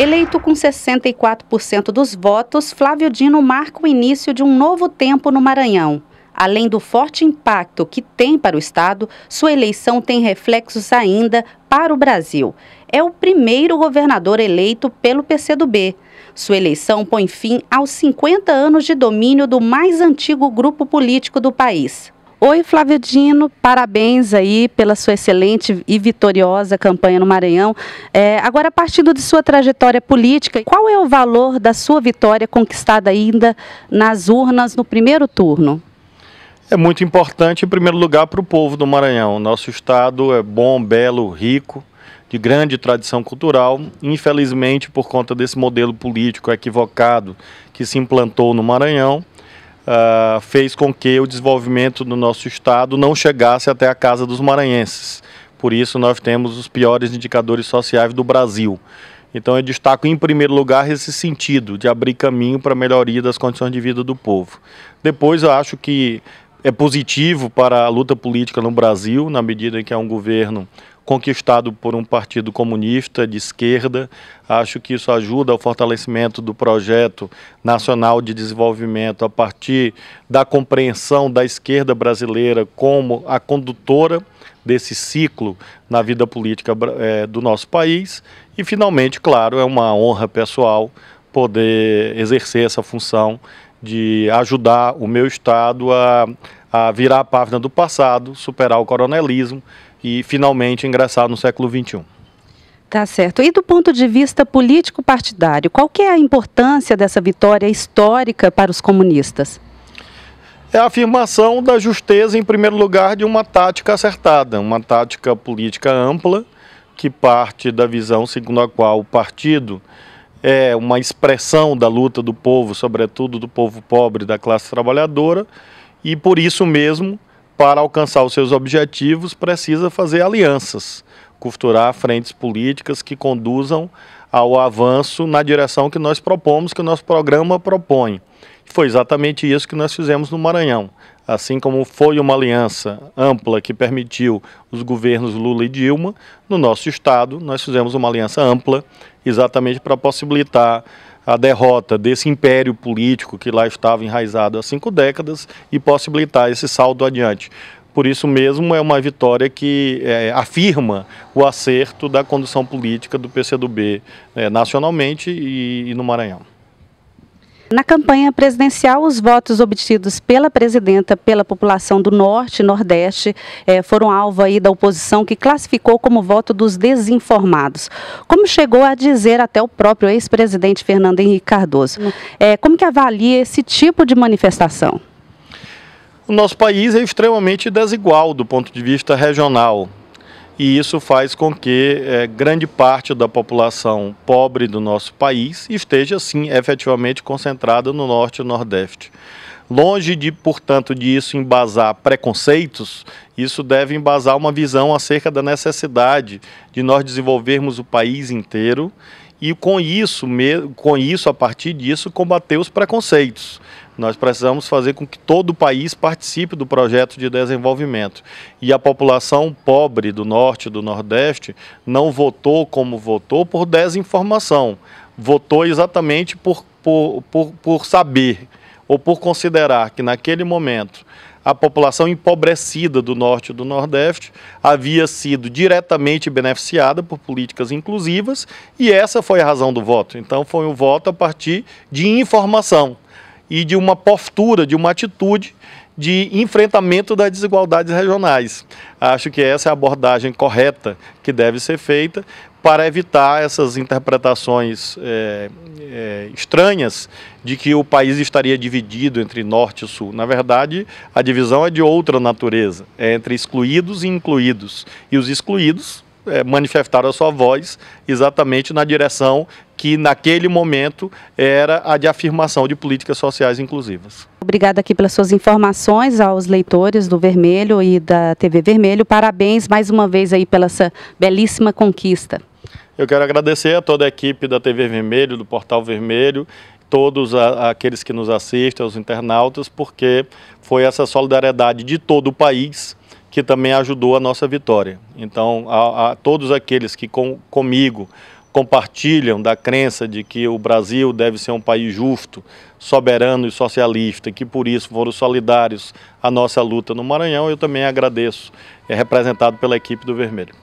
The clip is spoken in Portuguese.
Eleito com 64% dos votos, Flávio Dino marca o início de um novo tempo no Maranhão. Além do forte impacto que tem para o Estado, sua eleição tem reflexos ainda para o Brasil. É o primeiro governador eleito pelo PCdoB. Sua eleição põe fim aos 50 anos de domínio do mais antigo grupo político do país. Oi, Flávio Dino, parabéns aí pela sua excelente e vitoriosa campanha no Maranhão. É, agora, partindo de sua trajetória política, qual é o valor da sua vitória conquistada ainda nas urnas no primeiro turno? É muito importante, em primeiro lugar, para o povo do Maranhão. Nosso estado é bom, belo, rico, de grande tradição cultural. Infelizmente, por conta desse modelo político equivocado que se implantou no Maranhão, ah, fez com que o desenvolvimento do nosso estado não chegasse até a casa dos maranhenses. Por isso, nós temos os piores indicadores sociais do Brasil. Então, eu destaco em primeiro lugar esse sentido de abrir caminho para a melhoria das condições de vida do povo. Depois, eu acho que é positivo para a luta política no Brasil, na medida em que é um governo conquistado por um partido comunista de esquerda. Acho que isso ajuda ao fortalecimento do projeto nacional de desenvolvimento a partir da compreensão da esquerda brasileira como a condutora desse ciclo na vida política é, do nosso país. E, finalmente, claro, é uma honra pessoal poder exercer essa função de ajudar o meu Estado a a virar a página do passado, superar o coronelismo e finalmente ingressar no século XXI. Tá certo. E do ponto de vista político-partidário, qual que é a importância dessa vitória histórica para os comunistas? É a afirmação da justeza, em primeiro lugar, de uma tática acertada, uma tática política ampla, que parte da visão segundo a qual o partido é uma expressão da luta do povo, sobretudo do povo pobre, da classe trabalhadora, e por isso mesmo, para alcançar os seus objetivos, precisa fazer alianças, costurar frentes políticas que conduzam ao avanço na direção que nós propomos, que o nosso programa propõe. Foi exatamente isso que nós fizemos no Maranhão. Assim como foi uma aliança ampla que permitiu os governos Lula e Dilma, no nosso estado nós fizemos uma aliança ampla exatamente para possibilitar a derrota desse império político que lá estava enraizado há cinco décadas e possibilitar esse saldo adiante. Por isso mesmo, é uma vitória que é, afirma o acerto da condução política do PCdoB é, nacionalmente e, e no Maranhão. Na campanha presidencial, os votos obtidos pela presidenta pela população do Norte e Nordeste eh, foram alvo aí da oposição que classificou como voto dos desinformados. Como chegou a dizer até o próprio ex-presidente Fernando Henrique Cardoso. é como que avalia esse tipo de manifestação? O nosso país é extremamente desigual do ponto de vista regional e isso faz com que é, grande parte da população pobre do nosso país esteja, sim, efetivamente concentrada no norte e nordeste. Longe de, portanto, de isso embasar preconceitos, isso deve embasar uma visão acerca da necessidade de nós desenvolvermos o país inteiro e com isso, com isso, a partir disso, combater os preconceitos. Nós precisamos fazer com que todo o país participe do projeto de desenvolvimento. E a população pobre do Norte e do Nordeste não votou como votou por desinformação. Votou exatamente por, por, por, por saber ou por considerar que naquele momento a população empobrecida do norte e do nordeste havia sido diretamente beneficiada por políticas inclusivas e essa foi a razão do voto. Então foi um voto a partir de informação e de uma postura, de uma atitude de enfrentamento das desigualdades regionais. Acho que essa é a abordagem correta que deve ser feita para evitar essas interpretações é, é, estranhas de que o país estaria dividido entre norte e sul. Na verdade, a divisão é de outra natureza, é entre excluídos e incluídos. E os excluídos é, manifestaram a sua voz exatamente na direção que naquele momento era a de afirmação de políticas sociais inclusivas. Obrigada aqui pelas suas informações aos leitores do Vermelho e da TV Vermelho. Parabéns mais uma vez aí pela essa belíssima conquista. Eu quero agradecer a toda a equipe da TV Vermelho, do Portal Vermelho, todos a, aqueles que nos assistem, aos internautas, porque foi essa solidariedade de todo o país que também ajudou a nossa vitória. Então, a, a todos aqueles que com, comigo compartilham da crença de que o Brasil deve ser um país justo, soberano e socialista, que por isso foram solidários à nossa luta no Maranhão, eu também agradeço, é representado pela equipe do Vermelho.